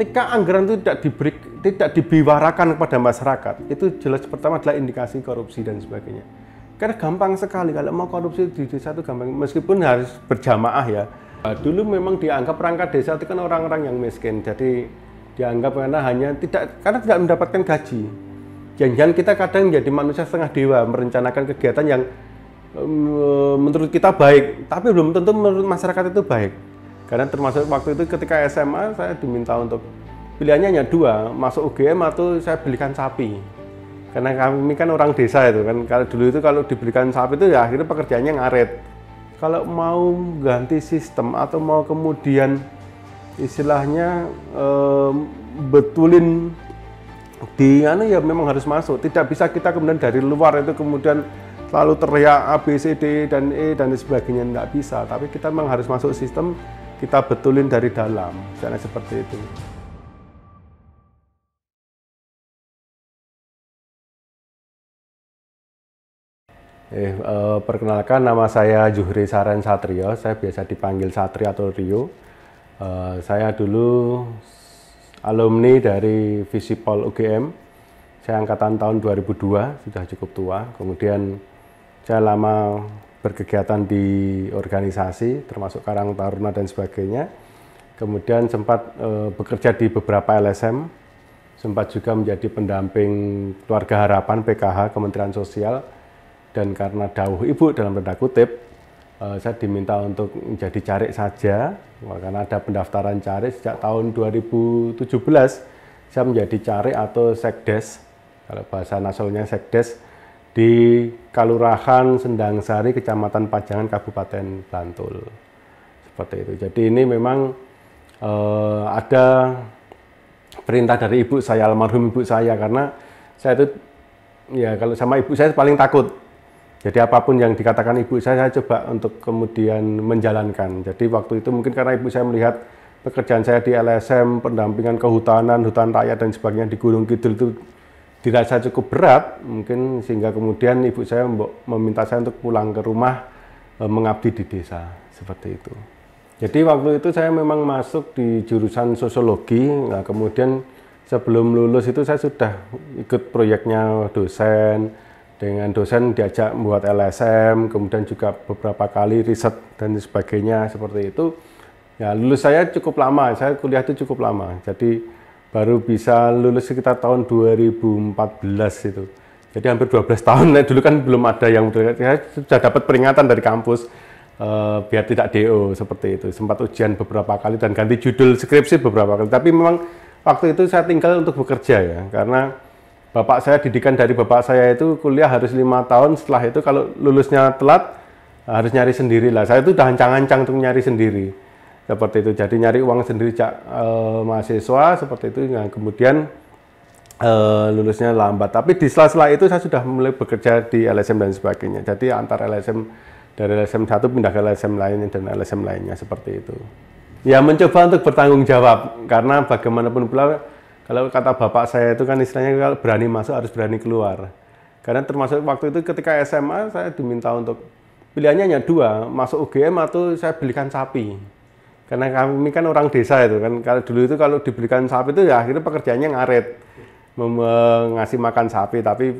ketika anggaran itu tidak diberi tidak dibiwarakan kepada masyarakat itu jelas pertama adalah indikasi korupsi dan sebagainya karena gampang sekali kalau mau korupsi di desa itu gampang meskipun harus berjamaah ya nah, dulu memang dianggap perangkat desa itu kan orang-orang yang miskin jadi dianggap karena hanya tidak karena tidak mendapatkan gaji jangan kita kadang jadi manusia setengah dewa merencanakan kegiatan yang menurut kita baik tapi belum tentu menurut masyarakat itu baik karena termasuk waktu itu ketika SMA saya diminta untuk pilihannya hanya dua, masuk UGM atau saya belikan sapi. Karena kami kan orang desa itu kan, kalau dulu itu kalau dibelikan sapi itu ya akhirnya pekerjaannya ngaret. Kalau mau ganti sistem atau mau kemudian istilahnya e, betulin di anu ya memang harus masuk. Tidak bisa kita kemudian dari luar itu kemudian lalu teriak A B C D dan E dan sebagainya tidak bisa. Tapi kita memang harus masuk sistem kita betulin dari dalam, misalnya seperti itu. Eh, eh, perkenalkan nama saya Juhri Saren Satrio, saya biasa dipanggil Satri atau Rio. Eh, saya dulu alumni dari Visipol UGM, saya angkatan tahun 2002, sudah cukup tua. Kemudian saya lama berkegiatan di organisasi termasuk Karang Taruna dan sebagainya. Kemudian sempat e, bekerja di beberapa LSM, sempat juga menjadi pendamping keluarga harapan PKH Kementerian Sosial dan karena dawuh ibu dalam tanda kutip e, saya diminta untuk menjadi cari saja karena ada pendaftaran cari sejak tahun 2017 saya menjadi cari atau sekdes kalau bahasa nasionalnya sekdes di Kalurahan Sendangsari, Kecamatan Pajangan, Kabupaten Bantul. Seperti itu. Jadi ini memang uh, ada perintah dari ibu saya, almarhum ibu saya, karena saya itu ya kalau sama ibu saya paling takut. Jadi apapun yang dikatakan ibu saya, saya coba untuk kemudian menjalankan. Jadi waktu itu mungkin karena ibu saya melihat pekerjaan saya di LSM, pendampingan kehutanan, hutan rakyat dan sebagainya di Gunung Kidul itu dirasa cukup berat mungkin sehingga kemudian ibu saya meminta saya untuk pulang ke rumah e, mengabdi di desa seperti itu. Jadi waktu itu saya memang masuk di jurusan sosiologi, nah, kemudian sebelum lulus itu saya sudah ikut proyeknya dosen, dengan dosen diajak membuat LSM, kemudian juga beberapa kali riset dan sebagainya seperti itu. Ya lulus saya cukup lama, saya kuliah itu cukup lama, jadi baru bisa lulus sekitar tahun 2014 itu. Jadi hampir 12 tahun. Nah, dulu kan belum ada yang saya sudah dapat peringatan dari kampus eh, biar tidak DO seperti itu. Sempat ujian beberapa kali dan ganti judul skripsi beberapa kali. Tapi memang waktu itu saya tinggal untuk bekerja ya karena bapak saya didikan dari bapak saya itu kuliah harus lima tahun setelah itu kalau lulusnya telat harus nyari sendiri lah. Saya itu udah ancang-ancang untuk nyari sendiri seperti itu jadi nyari uang sendiri cak e, eh, mahasiswa seperti itu nah, kemudian e, lulusnya lambat tapi di sela-sela itu saya sudah mulai bekerja di LSM dan sebagainya jadi antar LSM dari LSM satu pindah ke LSM lainnya dan LSM lainnya seperti itu ya mencoba untuk bertanggung jawab karena bagaimanapun pula kalau kata bapak saya itu kan istilahnya kalau berani masuk harus berani keluar karena termasuk waktu itu ketika SMA saya diminta untuk pilihannya hanya dua masuk UGM atau saya belikan sapi karena kami kan orang desa itu kan kalau dulu itu kalau diberikan sapi itu ya akhirnya pekerjaannya ngaret mengasih makan sapi tapi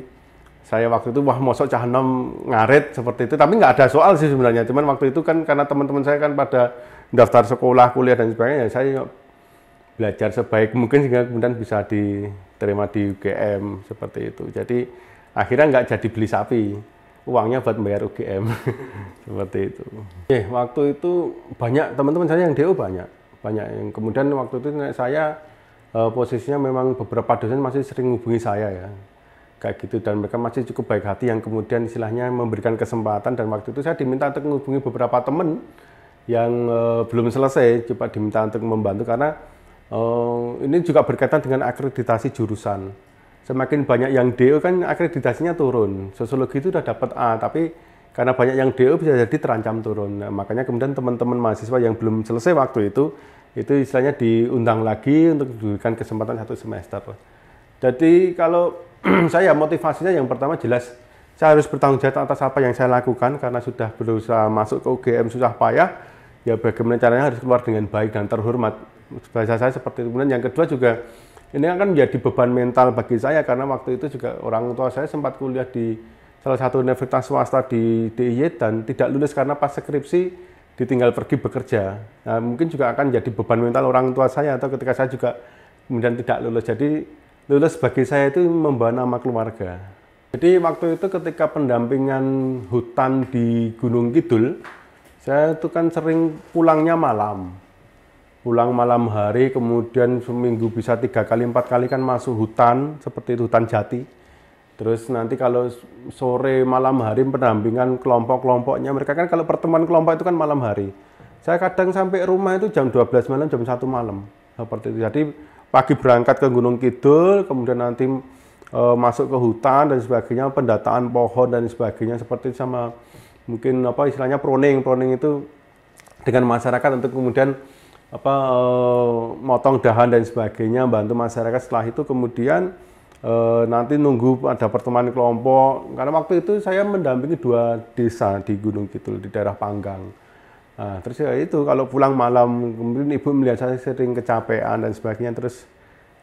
saya waktu itu wah mosok jahanam ngaret seperti itu tapi nggak ada soal sih sebenarnya cuman waktu itu kan karena teman-teman saya kan pada daftar sekolah kuliah dan sebagainya ya saya belajar sebaik mungkin sehingga kemudian bisa diterima di UGM seperti itu jadi akhirnya nggak jadi beli sapi uangnya buat bayar UGM seperti itu. Eh, waktu itu banyak teman-teman saya yang DO banyak, banyak yang kemudian waktu itu saya eh, posisinya memang beberapa dosen masih sering menghubungi saya ya kayak gitu dan mereka masih cukup baik hati yang kemudian istilahnya memberikan kesempatan dan waktu itu saya diminta untuk menghubungi beberapa teman yang eh, belum selesai coba diminta untuk membantu karena eh, ini juga berkaitan dengan akreditasi jurusan semakin banyak yang DO kan akreditasinya turun. Sosiologi itu sudah dapat A, tapi karena banyak yang DO bisa jadi terancam turun. Nah, makanya kemudian teman-teman mahasiswa yang belum selesai waktu itu, itu istilahnya diundang lagi untuk diberikan kesempatan satu semester. Jadi kalau saya motivasinya yang pertama jelas saya harus bertanggung jawab atas apa yang saya lakukan karena sudah berusaha masuk ke UGM susah payah ya bagaimana caranya harus keluar dengan baik dan terhormat bahasa saya seperti itu kemudian yang kedua juga ini akan menjadi beban mental bagi saya karena waktu itu juga orang tua saya sempat kuliah di salah satu universitas swasta di DIY dan tidak lulus karena pas skripsi ditinggal pergi bekerja. Nah, mungkin juga akan jadi beban mental orang tua saya atau ketika saya juga kemudian tidak lulus. Jadi lulus bagi saya itu membawa nama keluarga. Jadi waktu itu ketika pendampingan hutan di Gunung Kidul, saya itu kan sering pulangnya malam pulang malam hari kemudian seminggu bisa tiga kali empat kali kan masuk hutan seperti itu, hutan jati terus nanti kalau sore malam hari pendampingan kelompok-kelompoknya mereka kan kalau pertemuan kelompok itu kan malam hari saya kadang sampai rumah itu jam 12 malam jam 1 malam seperti itu jadi pagi berangkat ke Gunung Kidul kemudian nanti e, masuk ke hutan dan sebagainya pendataan pohon dan sebagainya seperti sama mungkin apa istilahnya proning proning itu dengan masyarakat untuk kemudian apa eh, motong dahan dan sebagainya bantu masyarakat setelah itu kemudian e, nanti nunggu ada pertemuan kelompok karena waktu itu saya mendampingi dua desa di Gunung Kidul di daerah Panggang nah, terus ya itu kalau pulang malam kemudian ibu melihat saya sering kecapean dan sebagainya terus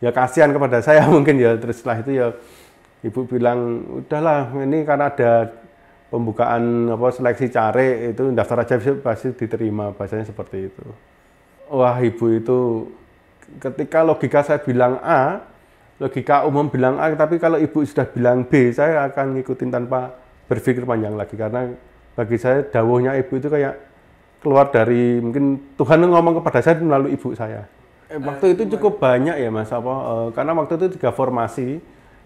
ya kasihan kepada saya mungkin ya terus setelah itu ya ibu bilang udahlah ini karena ada pembukaan apa seleksi cari itu daftar aja pasti diterima bahasanya seperti itu wah ibu itu ketika logika saya bilang A, logika umum bilang A, tapi kalau ibu sudah bilang B, saya akan ngikutin tanpa berpikir panjang lagi karena bagi saya dawuhnya ibu itu kayak keluar dari mungkin Tuhan ngomong kepada saya melalui ibu saya. Eh, waktu itu eh, cukup banyak ya Mas apa eh, karena waktu itu tiga formasi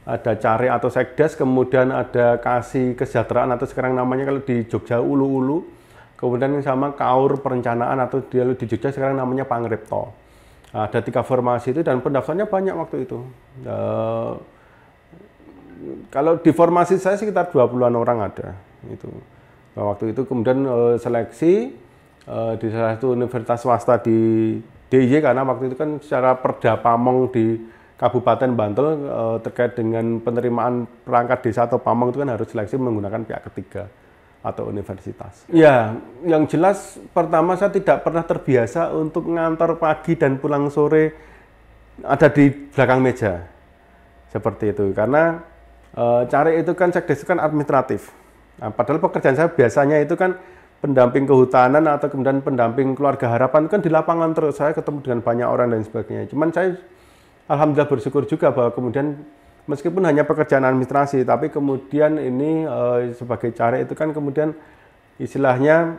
ada cari atau sekdes kemudian ada kasih kesejahteraan atau sekarang namanya kalau di Jogja ulu-ulu Kemudian sama Kaur Perencanaan atau dia di Jogja sekarang namanya Pangripto. ada tiga formasi itu dan pendaftarnya banyak waktu itu. e, kalau di formasi saya sekitar 20-an orang ada itu. Nah, waktu itu kemudian e, seleksi e, di salah satu universitas swasta di DIY karena waktu itu kan secara perda pamong di Kabupaten Bantul terkait dengan penerimaan perangkat desa atau pamong itu kan harus seleksi menggunakan pihak ketiga atau universitas. Ya, yang jelas pertama saya tidak pernah terbiasa untuk ngantor pagi dan pulang sore ada di belakang meja. Seperti itu. Karena e, cari itu kan cek desa kan administratif. Nah, padahal pekerjaan saya biasanya itu kan pendamping kehutanan atau kemudian pendamping keluarga harapan kan di lapangan terus saya ketemu dengan banyak orang dan sebagainya. Cuman saya alhamdulillah bersyukur juga bahwa kemudian meskipun hanya pekerjaan administrasi, tapi kemudian ini e, sebagai cara itu kan kemudian istilahnya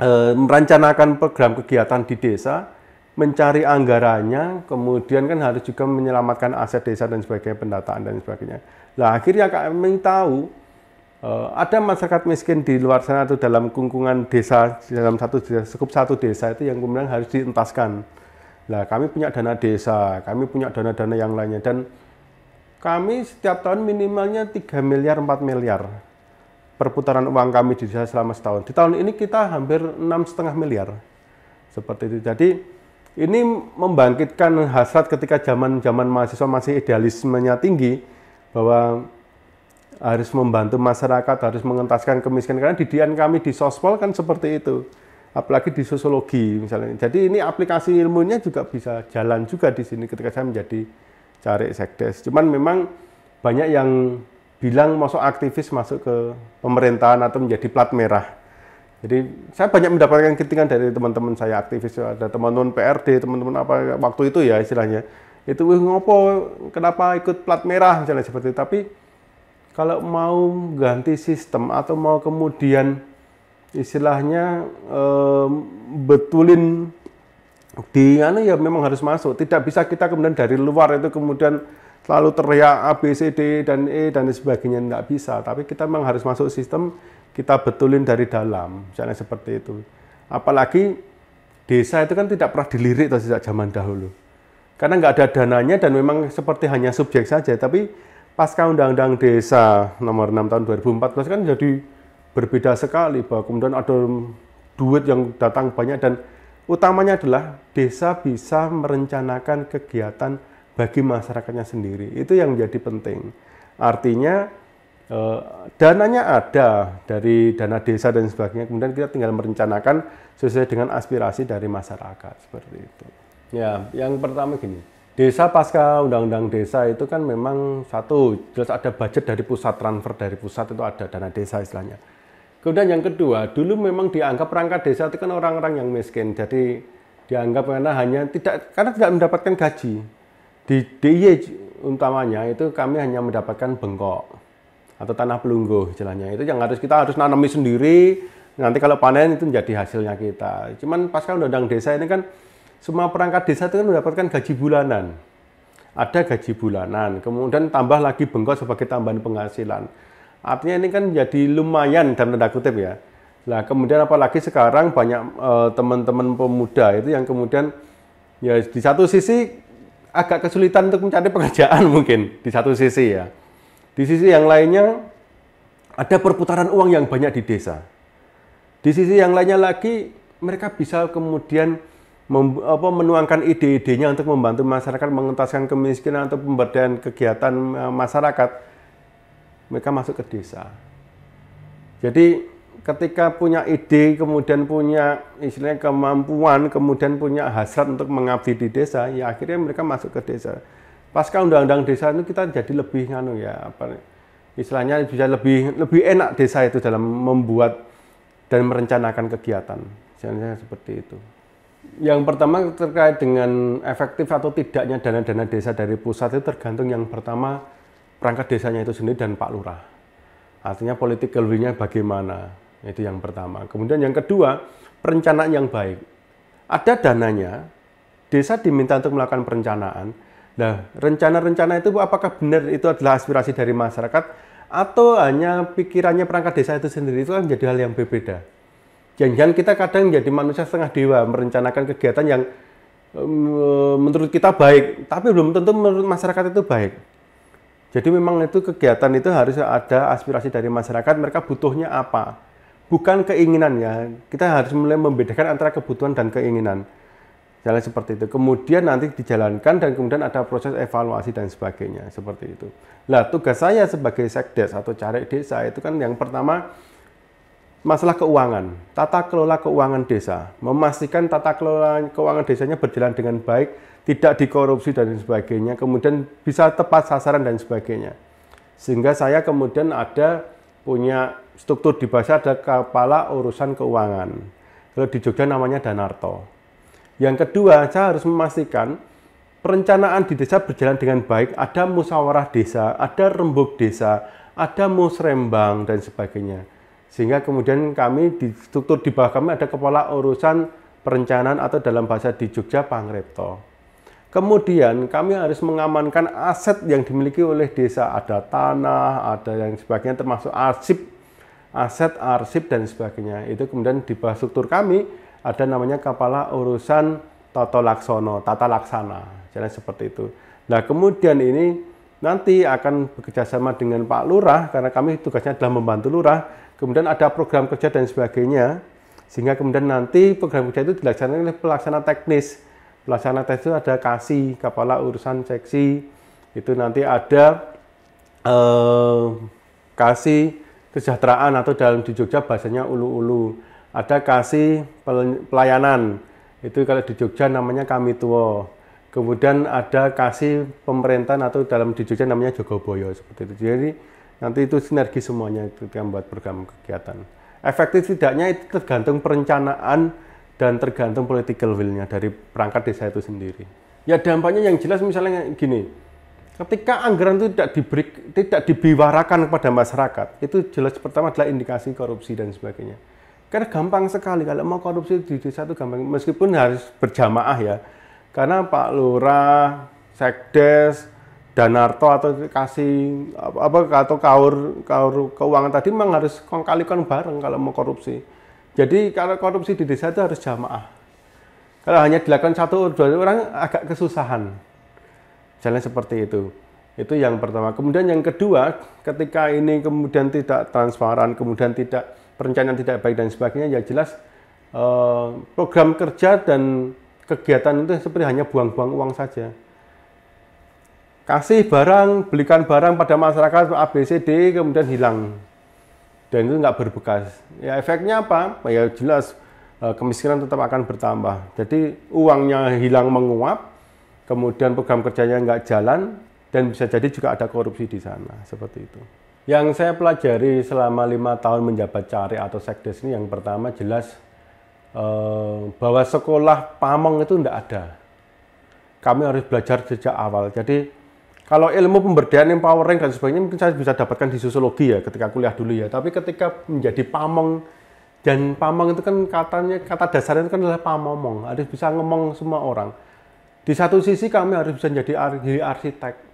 e, merencanakan program kegiatan di desa, mencari anggarannya, kemudian kan harus juga menyelamatkan aset desa dan sebagainya, pendataan dan sebagainya. Lah akhirnya kami tahu e, ada masyarakat miskin di luar sana atau dalam kungkungan desa dalam satu desa, sekup satu desa itu yang kemudian harus dientaskan. Lah kami punya dana desa, kami punya dana-dana yang lainnya dan kami setiap tahun minimalnya 3 miliar 4 miliar perputaran uang kami di desa selama setahun. Di tahun ini kita hampir enam setengah miliar seperti itu. Jadi ini membangkitkan hasrat ketika zaman-zaman mahasiswa masih idealismenya tinggi bahwa harus membantu masyarakat, harus mengentaskan kemiskinan. Karena didian kami di sospol kan seperti itu, apalagi di sosiologi misalnya. Jadi ini aplikasi ilmunya juga bisa jalan juga di sini ketika saya menjadi cari sekdes. Cuman memang banyak yang bilang masuk aktivis masuk ke pemerintahan atau menjadi plat merah. Jadi saya banyak mendapatkan kritikan dari teman-teman saya aktivis, ada teman-teman PRD, teman-teman apa waktu itu ya istilahnya. Itu ngopo, kenapa ikut plat merah misalnya seperti itu. Tapi kalau mau ganti sistem atau mau kemudian istilahnya e, betulin di anu ya memang harus masuk. Tidak bisa kita kemudian dari luar itu kemudian selalu teriak A, B, C, D, dan E, dan sebagainya. Tidak bisa. Tapi kita memang harus masuk sistem, kita betulin dari dalam. Misalnya seperti itu. Apalagi desa itu kan tidak pernah dilirik atau sejak zaman dahulu. Karena nggak ada dananya dan memang seperti hanya subjek saja. Tapi pasca Undang-Undang Desa nomor 6 tahun 2014 kan jadi berbeda sekali bahwa kemudian ada duit yang datang banyak dan Utamanya adalah desa bisa merencanakan kegiatan bagi masyarakatnya sendiri. Itu yang menjadi penting. Artinya eh, dananya ada dari dana desa dan sebagainya. Kemudian kita tinggal merencanakan sesuai dengan aspirasi dari masyarakat seperti itu. Ya, yang pertama gini. Desa pasca undang-undang desa itu kan memang satu jelas ada budget dari pusat transfer dari pusat itu ada dana desa istilahnya. Kemudian yang kedua, dulu memang dianggap perangkat desa itu kan orang-orang yang miskin. Jadi dianggap karena hanya tidak karena tidak mendapatkan gaji. Di DIY utamanya itu kami hanya mendapatkan bengkok atau tanah pelunggu jalannya Itu yang harus kita harus nanami sendiri. Nanti kalau panen itu menjadi hasilnya kita. Cuman pas undang-undang desa ini kan semua perangkat desa itu kan mendapatkan gaji bulanan. Ada gaji bulanan, kemudian tambah lagi bengkok sebagai tambahan penghasilan Artinya ini kan jadi lumayan dalam tanda kutip ya. Nah, kemudian apalagi sekarang banyak eh, teman-teman uh, pemuda itu yang kemudian ya di satu sisi agak kesulitan untuk mencari pekerjaan mungkin di satu sisi ya. Di sisi yang lainnya ada perputaran uang yang banyak di desa. Di sisi yang lainnya lagi mereka bisa kemudian mem, apa, menuangkan ide-idenya untuk membantu masyarakat mengentaskan kemiskinan atau pemberdayaan kegiatan eh, masyarakat mereka masuk ke desa. Jadi ketika punya ide, kemudian punya istilahnya kemampuan, kemudian punya hasrat untuk mengabdi di desa, ya akhirnya mereka masuk ke desa. Pasca undang-undang desa itu kita jadi lebih nganu ya apa istilahnya bisa lebih lebih enak desa itu dalam membuat dan merencanakan kegiatan. Misalnya seperti itu. Yang pertama terkait dengan efektif atau tidaknya dana-dana desa dari pusat itu tergantung yang pertama perangkat desanya itu sendiri dan Pak Lurah. Artinya political will-nya bagaimana. Itu yang pertama. Kemudian yang kedua, perencanaan yang baik. Ada dananya, desa diminta untuk melakukan perencanaan. Nah, rencana-rencana itu apakah benar itu adalah aspirasi dari masyarakat atau hanya pikirannya perangkat desa itu sendiri itu kan jadi hal yang berbeda. Jangan kita kadang jadi manusia setengah dewa merencanakan kegiatan yang menurut kita baik, tapi belum tentu menurut masyarakat itu baik. Jadi memang itu kegiatan itu harus ada aspirasi dari masyarakat, mereka butuhnya apa. Bukan keinginan ya, kita harus mulai membedakan antara kebutuhan dan keinginan. Jalan seperti itu. Kemudian nanti dijalankan dan kemudian ada proses evaluasi dan sebagainya, seperti itu. Nah tugas saya sebagai sekdes atau cari desa itu kan yang pertama Masalah keuangan, tata kelola keuangan desa, memastikan tata kelola keuangan desanya berjalan dengan baik, tidak dikorupsi dan sebagainya, kemudian bisa tepat sasaran dan sebagainya. Sehingga saya kemudian ada punya struktur di bahasa ada kepala urusan keuangan. Kalau di Jogja namanya Danarto. Yang kedua, saya harus memastikan perencanaan di desa berjalan dengan baik, ada musyawarah desa, ada rembuk desa, ada musrembang dan sebagainya sehingga kemudian kami di struktur di bawah kami ada kepala urusan perencanaan atau dalam bahasa di Jogja Pangrepto. Kemudian kami harus mengamankan aset yang dimiliki oleh desa, ada tanah, ada yang sebagainya termasuk arsip, aset arsip dan sebagainya. Itu kemudian di bawah struktur kami ada namanya kepala urusan tata laksono, tata laksana. Jadi seperti itu. Nah, kemudian ini nanti akan bekerjasama dengan Pak Lurah karena kami tugasnya adalah membantu Lurah kemudian ada program kerja dan sebagainya sehingga kemudian nanti program kerja itu dilaksanakan oleh pelaksana teknis pelaksana teknis itu ada kasih kepala urusan seksi itu nanti ada eh, kasih kesejahteraan atau dalam di Jogja bahasanya ulu-ulu ada kasih pelayanan itu kalau di Jogja namanya kami tua kemudian ada kasih pemerintahan atau dalam di Jogja namanya Jogoboyo seperti itu jadi Nanti itu sinergi semuanya yang membuat program kegiatan. Efektif tidaknya itu tergantung perencanaan dan tergantung political will-nya dari perangkat desa itu sendiri. Ya dampaknya yang jelas misalnya gini, ketika anggaran itu tidak diberi, tidak dibiwarakan kepada masyarakat, itu jelas pertama adalah indikasi korupsi dan sebagainya. Karena gampang sekali kalau mau korupsi di desa itu gampang, meskipun harus berjamaah ya. Karena Pak Lurah, Sekdes, Danarto atau kasih apa atau kaur kaur keuangan tadi memang harus mengkalikan bareng kalau mau korupsi. Jadi kalau korupsi di desa itu harus jamaah. Kalau hanya dilakukan satu dua orang agak kesusahan. Jalan seperti itu. Itu yang pertama. Kemudian yang kedua, ketika ini kemudian tidak transparan, kemudian tidak perencanaan tidak baik dan sebagainya, ya jelas eh, program kerja dan kegiatan itu seperti hanya buang-buang uang saja kasih barang, belikan barang pada masyarakat ABCD kemudian hilang dan itu nggak berbekas. Ya efeknya apa? Ya jelas eh, kemiskinan tetap akan bertambah. Jadi uangnya hilang menguap, kemudian program kerjanya nggak jalan dan bisa jadi juga ada korupsi di sana seperti itu. Yang saya pelajari selama lima tahun menjabat cari atau sekdes ini yang pertama jelas eh, bahwa sekolah pamong itu tidak ada. Kami harus belajar sejak awal. Jadi kalau ilmu pemberdayaan empowering dan sebagainya mungkin saya bisa dapatkan di sosiologi ya ketika kuliah dulu ya tapi ketika menjadi pamong dan pamong itu kan katanya kata dasarnya itu kan adalah pamomong harus bisa ngomong semua orang di satu sisi kami harus bisa jadi arsitek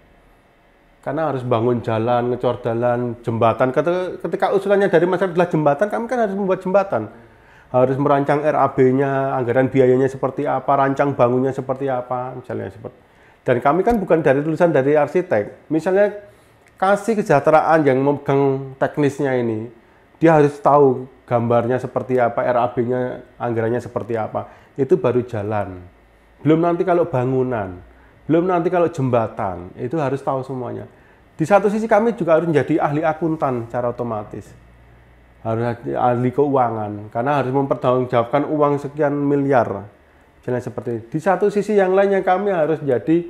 karena harus bangun jalan, ngecor jalan, jembatan. Ketika usulannya dari masyarakat adalah jembatan, kami kan harus membuat jembatan. Harus merancang RAB-nya, anggaran biayanya seperti apa, rancang bangunnya seperti apa, misalnya seperti dan kami kan bukan dari tulisan dari arsitek. Misalnya kasih kesejahteraan yang memegang teknisnya ini, dia harus tahu gambarnya seperti apa, RAB-nya, anggarannya seperti apa. Itu baru jalan. Belum nanti kalau bangunan, belum nanti kalau jembatan, itu harus tahu semuanya. Di satu sisi kami juga harus menjadi ahli akuntan secara otomatis harus ahli keuangan karena harus mempertanggungjawabkan uang sekian miliar jalan seperti ini. Di satu sisi yang lainnya kami harus jadi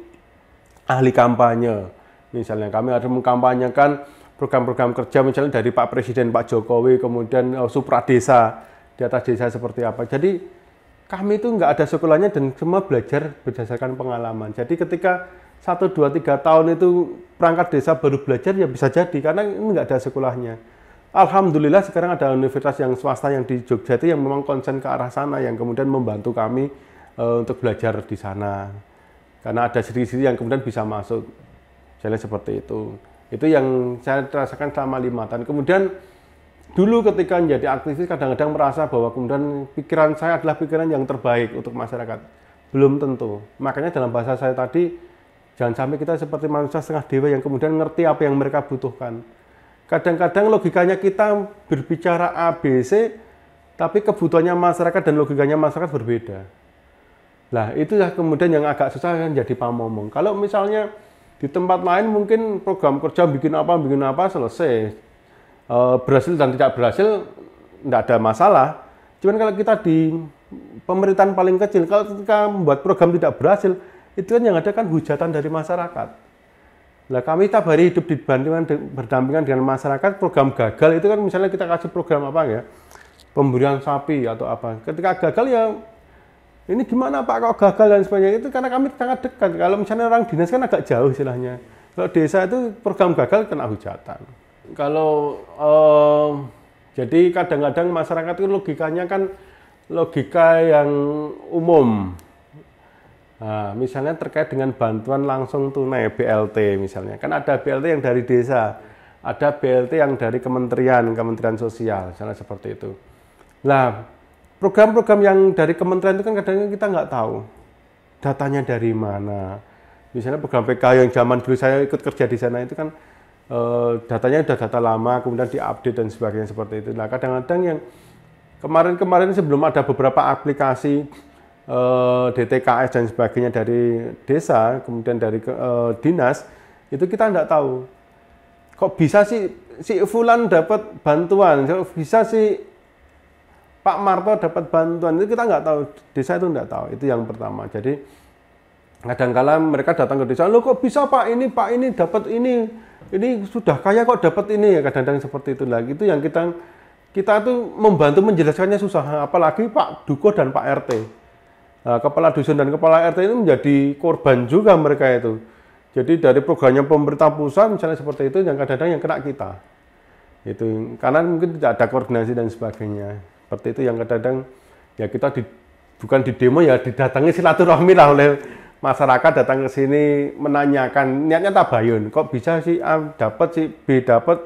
ahli kampanye. Misalnya kami harus mengkampanyekan program-program kerja misalnya dari Pak Presiden Pak Jokowi kemudian eh, supra desa di atas desa seperti apa. Jadi kami itu nggak ada sekolahnya dan semua belajar berdasarkan pengalaman. Jadi ketika satu dua tiga tahun itu perangkat desa baru belajar ya bisa jadi karena ini nggak ada sekolahnya. Alhamdulillah sekarang ada universitas yang swasta yang di Jogja itu yang memang konsen ke arah sana yang kemudian membantu kami uh, untuk belajar di sana karena ada sisi-sisi yang kemudian bisa masuk misalnya seperti itu itu yang saya rasakan selama lima tahun kemudian dulu ketika menjadi aktivis kadang-kadang merasa bahwa kemudian pikiran saya adalah pikiran yang terbaik untuk masyarakat belum tentu makanya dalam bahasa saya tadi jangan sampai kita seperti manusia setengah dewa yang kemudian ngerti apa yang mereka butuhkan kadang-kadang logikanya kita berbicara ABC tapi kebutuhannya masyarakat dan logikanya masyarakat berbeda Nah, ya kemudian yang agak susah kan jadi pamomong. Kalau misalnya di tempat lain mungkin program kerja bikin apa, bikin apa, selesai. E, berhasil dan tidak berhasil, tidak ada masalah. Cuman kalau kita di pemerintahan paling kecil, kalau ketika membuat program tidak berhasil, itu kan yang ada kan hujatan dari masyarakat. Nah, kami tiap hari hidup bandingan berdampingan dengan masyarakat, program gagal itu kan misalnya kita kasih program apa ya, pemberian sapi atau apa. Ketika gagal ya ini gimana Pak kok gagal dan sebagainya itu karena kami sangat dekat. Kalau misalnya orang dinas kan agak jauh istilahnya. Kalau desa itu program gagal kena hujatan. Kalau jadi kadang-kadang masyarakat itu logikanya kan logika yang umum. Nah, misalnya terkait dengan bantuan langsung tunai BLT misalnya. Kan ada BLT yang dari desa, ada BLT yang dari kementerian, kementerian sosial, misalnya seperti itu. Nah, program-program yang dari kementerian itu kan kadang-kadang kita nggak tahu datanya dari mana. Misalnya program PK yang zaman dulu saya ikut kerja di sana itu kan e, datanya udah data lama, kemudian diupdate dan sebagainya seperti itu. Nah kadang-kadang yang kemarin-kemarin sebelum ada beberapa aplikasi e, eh, DTKS dan sebagainya dari desa, kemudian dari e, dinas, itu kita nggak tahu. Kok bisa sih si Fulan dapat bantuan, Kok bisa sih Pak Marto dapat bantuan itu kita nggak tahu desa itu nggak tahu itu yang pertama jadi kadangkala -kadang mereka datang ke desa lo kok bisa Pak ini Pak ini dapat ini ini sudah kaya kok dapat ini ya kadang-kadang seperti itu lagi nah, itu yang kita kita tuh membantu menjelaskannya susah apalagi Pak Duko dan Pak RT nah, kepala dusun dan kepala RT itu menjadi korban juga mereka itu jadi dari programnya pemerintah pusat misalnya seperti itu yang kadang-kadang yang kena kita itu karena mungkin tidak ada koordinasi dan sebagainya seperti itu yang kadang-kadang ya kita di, bukan di demo ya didatangi silaturahmi lah oleh masyarakat datang ke sini menanyakan niatnya tabayun kok bisa sih A dapat sih B dapat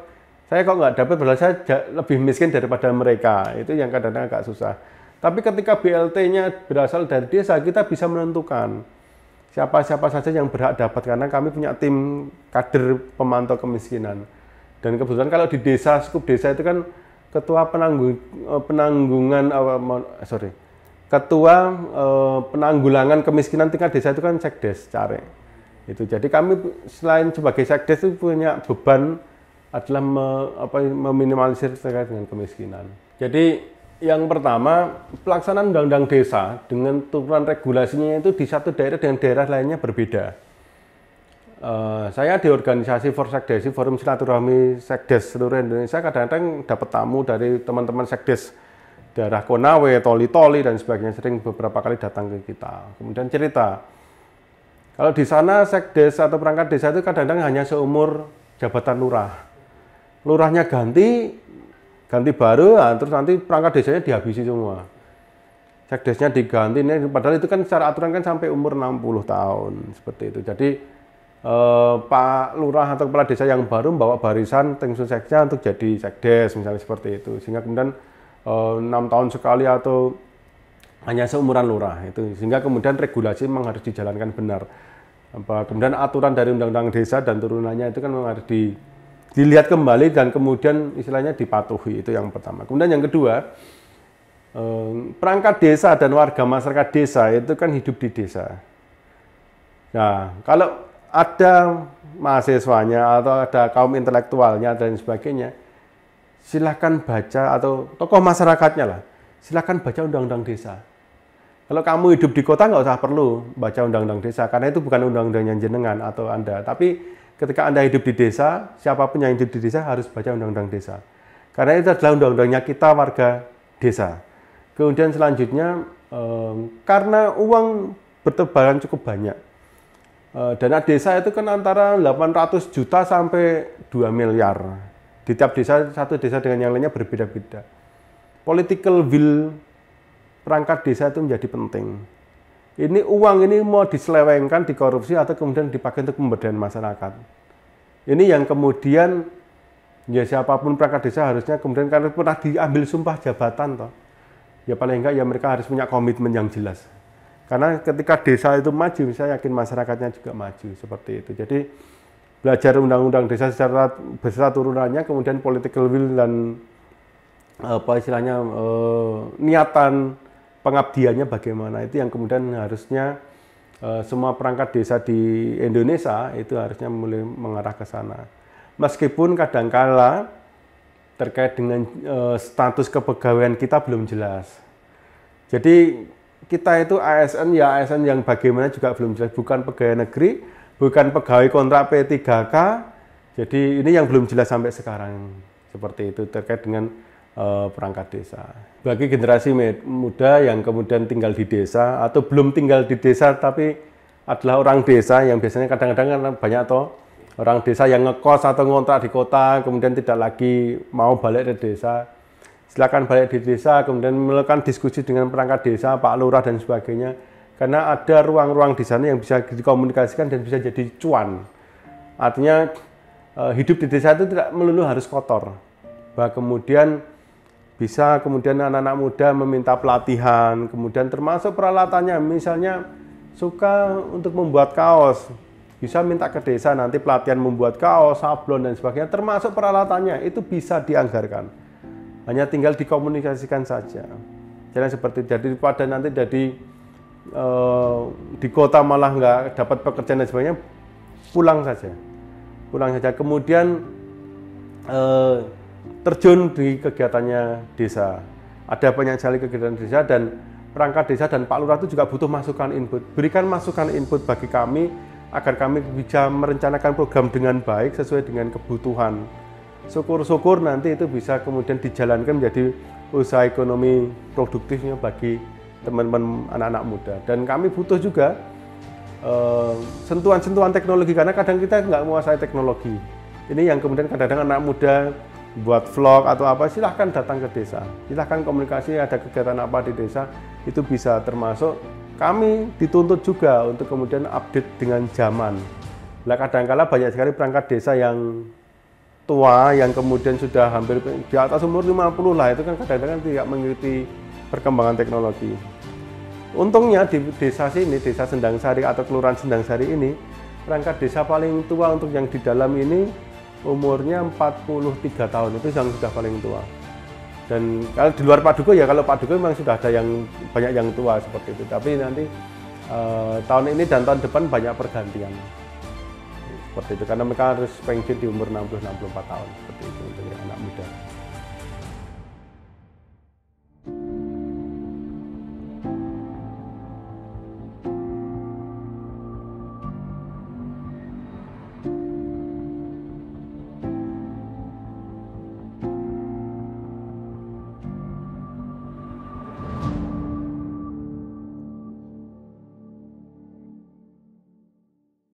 saya kok nggak dapat berarti saya lebih miskin daripada mereka itu yang kadang-kadang agak susah tapi ketika BLT-nya berasal dari desa kita bisa menentukan siapa-siapa saja yang berhak dapat karena kami punya tim kader pemantau kemiskinan dan kebetulan kalau di desa skup desa itu kan ketua penanggung eh, penanggungan apa eh, sorry ketua eh, penanggulangan kemiskinan tingkat desa itu kan sekdes cari itu jadi kami selain sebagai sekdes itu punya beban adalah me, apa, meminimalisir terkait dengan kemiskinan jadi yang pertama pelaksanaan undang-undang desa dengan turunan regulasinya itu di satu daerah dengan daerah lainnya berbeda Uh, saya di organisasi For Sekdesi, Forum Silaturahmi Sekdes seluruh Indonesia kadang-kadang dapat tamu dari teman-teman Sekdes daerah Konawe, Toli-Toli dan sebagainya sering beberapa kali datang ke kita. Kemudian cerita. Kalau di sana Sekdes atau perangkat desa itu kadang-kadang hanya seumur jabatan lurah. Lurahnya ganti, ganti baru, nah, terus nanti perangkat desanya dihabisi semua. Sekdesnya diganti, padahal itu kan secara aturan kan sampai umur 60 tahun seperti itu. Jadi Eh, Pak Lurah atau Kepala Desa yang baru membawa barisan Tingsun Seksnya untuk jadi Sekdes misalnya seperti itu sehingga kemudian eh, enam tahun sekali atau hanya seumuran lurah itu sehingga kemudian regulasi memang harus dijalankan benar kemudian aturan dari undang-undang desa dan turunannya itu kan memang harus di, dilihat kembali dan kemudian istilahnya dipatuhi itu yang pertama kemudian yang kedua eh, perangkat desa dan warga masyarakat desa itu kan hidup di desa. Nah, kalau ada mahasiswanya atau ada kaum intelektualnya dan sebagainya, silahkan baca atau tokoh masyarakatnya lah, silahkan baca undang-undang desa. Kalau kamu hidup di kota nggak usah perlu baca undang-undang desa karena itu bukan undang-undang yang jenengan atau anda. Tapi ketika anda hidup di desa, siapapun yang hidup di desa harus baca undang-undang desa. Karena itu adalah undang-undangnya kita warga desa. Kemudian selanjutnya eh, karena uang bertebaran cukup banyak, Eh, dana desa itu kan antara 800 juta sampai 2 miliar. Di tiap desa, satu desa dengan yang lainnya berbeda-beda. Political will perangkat desa itu menjadi penting. Ini uang ini mau diselewengkan, dikorupsi, atau kemudian dipakai untuk pemberdayaan masyarakat. Ini yang kemudian ya siapapun perangkat desa harusnya kemudian karena pernah diambil sumpah jabatan toh. Ya paling enggak ya mereka harus punya komitmen yang jelas. Karena ketika desa itu maju, saya yakin masyarakatnya juga maju seperti itu. Jadi belajar undang-undang desa secara besar turunannya, kemudian political will dan apa istilahnya eh, niatan pengabdiannya bagaimana itu yang kemudian harusnya eh, semua perangkat desa di Indonesia itu harusnya mulai mengarah ke sana. Meskipun kadangkala terkait dengan eh, status kepegawaian kita belum jelas. Jadi kita itu ASN ya ASN yang bagaimana juga belum jelas bukan pegawai negeri bukan pegawai kontrak P3K jadi ini yang belum jelas sampai sekarang seperti itu terkait dengan uh, perangkat desa bagi generasi muda yang kemudian tinggal di desa atau belum tinggal di desa tapi adalah orang desa yang biasanya kadang-kadang kan banyak toh orang desa yang ngekos atau ngontrak di kota kemudian tidak lagi mau balik ke desa silakan balik di desa, kemudian melakukan diskusi dengan perangkat desa, Pak Lurah dan sebagainya. Karena ada ruang-ruang di sana yang bisa dikomunikasikan dan bisa jadi cuan. Artinya eh, hidup di desa itu tidak melulu harus kotor. Bahwa kemudian bisa kemudian anak-anak muda meminta pelatihan, kemudian termasuk peralatannya, misalnya suka untuk membuat kaos, bisa minta ke desa nanti pelatihan membuat kaos, sablon dan sebagainya, termasuk peralatannya itu bisa dianggarkan hanya tinggal dikomunikasikan saja jangan seperti jadi pada nanti jadi e, di kota malah nggak dapat pekerjaan dan sebagainya pulang saja pulang saja kemudian e, terjun di kegiatannya desa ada banyak sekali kegiatan desa dan perangkat desa dan Pak Lurah itu juga butuh masukan input berikan masukan input bagi kami agar kami bisa merencanakan program dengan baik sesuai dengan kebutuhan syukur-syukur nanti itu bisa kemudian dijalankan menjadi usaha ekonomi produktifnya bagi teman-teman anak-anak muda. Dan kami butuh juga eh, sentuhan-sentuhan teknologi karena kadang kita nggak menguasai teknologi. Ini yang kemudian kadang-kadang anak muda buat vlog atau apa silahkan datang ke desa, silahkan komunikasi ada kegiatan apa di desa itu bisa termasuk kami dituntut juga untuk kemudian update dengan zaman. Nah kadangkala -kadang banyak sekali perangkat desa yang tua yang kemudian sudah hampir di atas umur 50 lah itu kan kadang-kadang tidak mengikuti perkembangan teknologi. Untungnya di desa sini, desa Sendang Sari atau kelurahan Sendang Sari ini, perangkat desa paling tua untuk yang di dalam ini umurnya 43 tahun itu yang sudah paling tua. Dan kalau di luar Paduka ya kalau Paduka memang sudah ada yang banyak yang tua seperti itu. Tapi nanti eh, tahun ini dan tahun depan banyak pergantian seperti itu karena mereka harus pensiun di umur 60-64 tahun seperti itu untuk anak muda